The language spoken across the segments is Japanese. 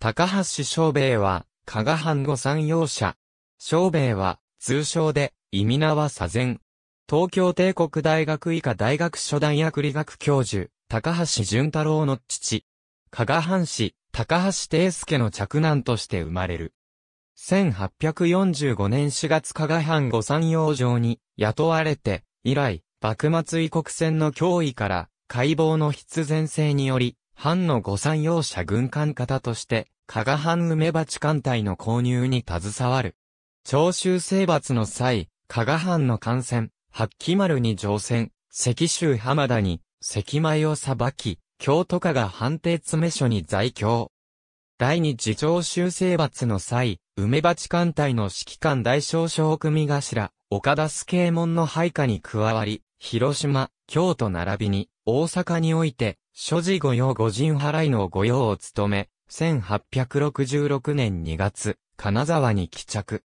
高橋翔兵衛は、加賀藩御三用者。翔兵衛は、通称で、意味名は左前。東京帝国大学医科大学初段薬理学教授、高橋淳太郎の父。加賀藩士、高橋帝介の着男として生まれる。1845年4月加賀藩御三養場に雇われて、以来、幕末異国船の脅威から、解剖の必然性により、藩の御参用者軍艦方として、加賀藩梅鉢艦隊の購入に携わる。長州征伐の際、加賀藩の艦船、八木丸に乗船、関州浜田に、関米を裁き、京都加賀藩邸詰所に在京。第二次長州征伐の際、梅鉢艦隊の指揮官大将将組頭、岡田助右衛門の配下に加わり、広島、京都並びに、大阪において、所持御用御人払いの御用を務め、1866年2月、金沢に帰着。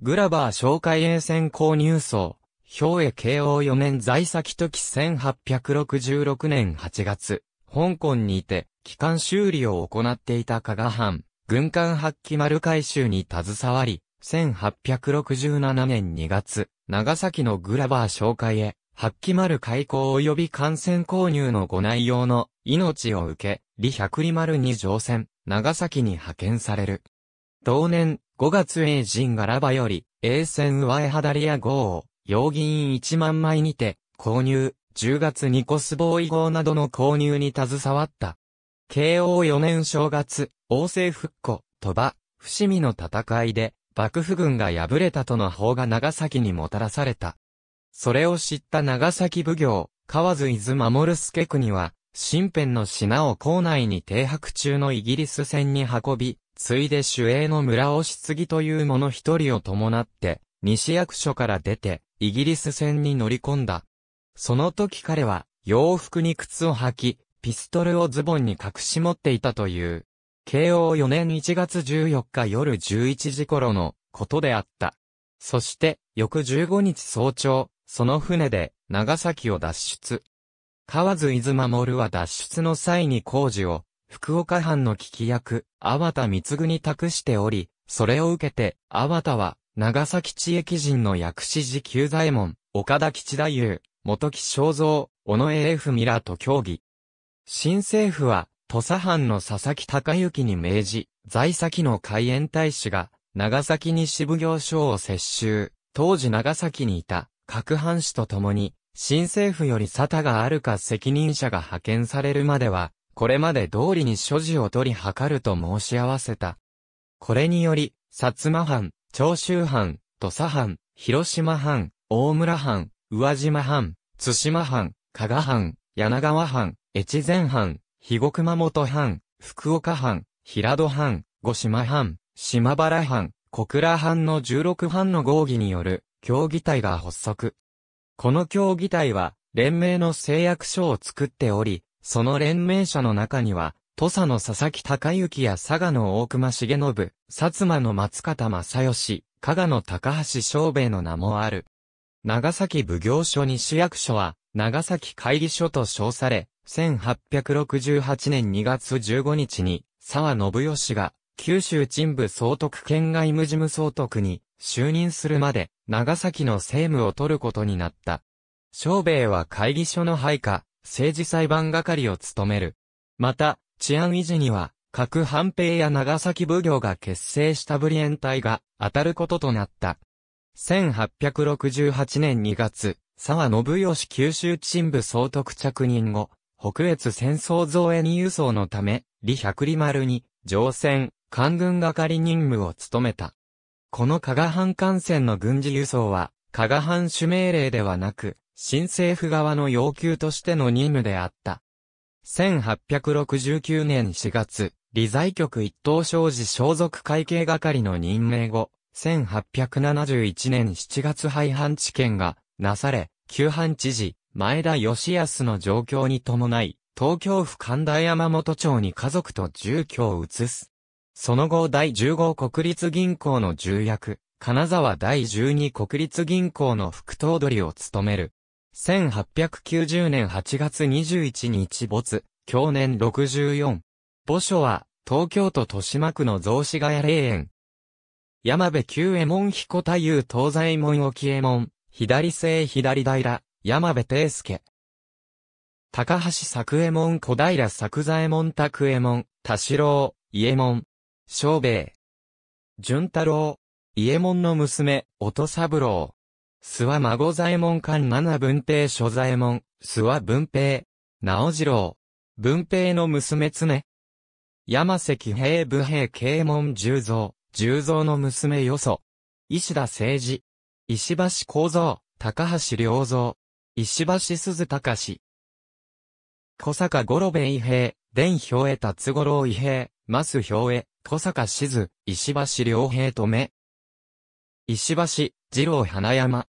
グラバー紹介栄戦購入層、兵衛慶応4年在先時1866年8月、香港にて、機関修理を行っていた加賀藩、軍艦発揮丸回収に携わり、1867年2月、長崎のグラバー紹介へ、発揮丸開港及び艦船購入のご内容の命を受け、李百里丸に乗船、長崎に派遣される。同年、5月英人がラバより、英船上江肌屋号を、用議員1万枚にて、購入、10月にコスボーイ号などの購入に携わった。慶応4年正月、王政復古、鳥羽、伏見の戦いで、幕府軍が敗れたとの法が長崎にもたらされた。それを知った長崎奉行、河津伊豆守助国は、新編の品を校内に停泊中のイギリス船に運び、ついで守衛の村をぎという者一人を伴って、西役所から出て、イギリス船に乗り込んだ。その時彼は、洋服に靴を履き、ピストルをズボンに隠し持っていたという、慶応4年1月14日夜11時頃のことであった。そして、翌15日早朝、その船で、長崎を脱出。河津伊豆守は脱出の際に工事を、福岡藩の聞き役、阿波田三次に託しており、それを受けて、阿波田は、長崎地域人の薬師寺久左衛門、岡田吉太夫、元木正蔵、小野英夫ミラーと協議。新政府は、土佐藩の佐々木隆之に命じ、在先の海援大使が、長崎に支部行所を接収、当時長崎にいた、各藩士と共に、新政府より沙汰があるか責任者が派遣されるまでは、これまで通りに所持を取り図ると申し合わせた。これにより、薩摩藩、長州藩、土佐藩、広島藩、大村藩、宇和島藩、津島藩、加賀藩、柳川藩、越前藩、肥後熊本藩、福岡藩、平戸藩、五島藩、島原藩、小倉藩の16藩の合議による、協議体が発足。この協議体は、連盟の誓約書を作っており、その連盟者の中には、土佐の佐々木隆之や佐賀の大隈重信、薩摩の松方正義、加賀の高橋昌兵衛の名もある。長崎奉行所に市役所は、長崎会議所と称され、1868年2月15日に、沢信義が、九州鎮部総督県外務事務総督に、就任するまで、長崎の政務を取ることになった。小兵は会議所の配下、政治裁判係を務める。また、治安維持には、各藩兵や長崎奉行が結成したブリエン隊が当たることとなった。1868年2月、沢信義九州鎮部総督着任後、北越戦争増援輸送のため、李百里丸に、乗船、官軍係任務を務めた。この加賀藩艦船の軍事輸送は、加賀藩主命令ではなく、新政府側の要求としての任務であった。1869年4月、理財局一等商事所属会計係の任命後、1871年7月廃藩置県がなされ、旧藩知事、前田義康の状況に伴い、東京府神田山本町に家族と住居を移す。その後第1 5国立銀行の重役、金沢第12国立銀行の副頭取を務める。1890年8月21日没、去年64。墓所は、東京都豊島区の雑司ヶ谷霊園。山部旧右衛門彦太夫東西門沖右衛門、左西左平、山部定介。高橋作右衛門小平作左衛門拓右衛門、田代、伊右衛門、小兵衛。淳太郎。伊右衛門の娘、音三郎。諏訪孫左衛門館七文帝所左衛門、諏訪文平。直次郎。文平の娘常。山関平武平啓門十蔵。十蔵の娘よそ。石田誠治。石橋幸三。高橋良三。石橋鈴隆。小坂五郎兵衛、伝兵衛達五郎伊兵、衛。増兵衛。小坂静、石橋良平とめ。石橋、二郎花山。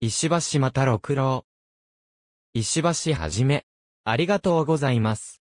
石橋又六郎。石橋はじめ。ありがとうございます。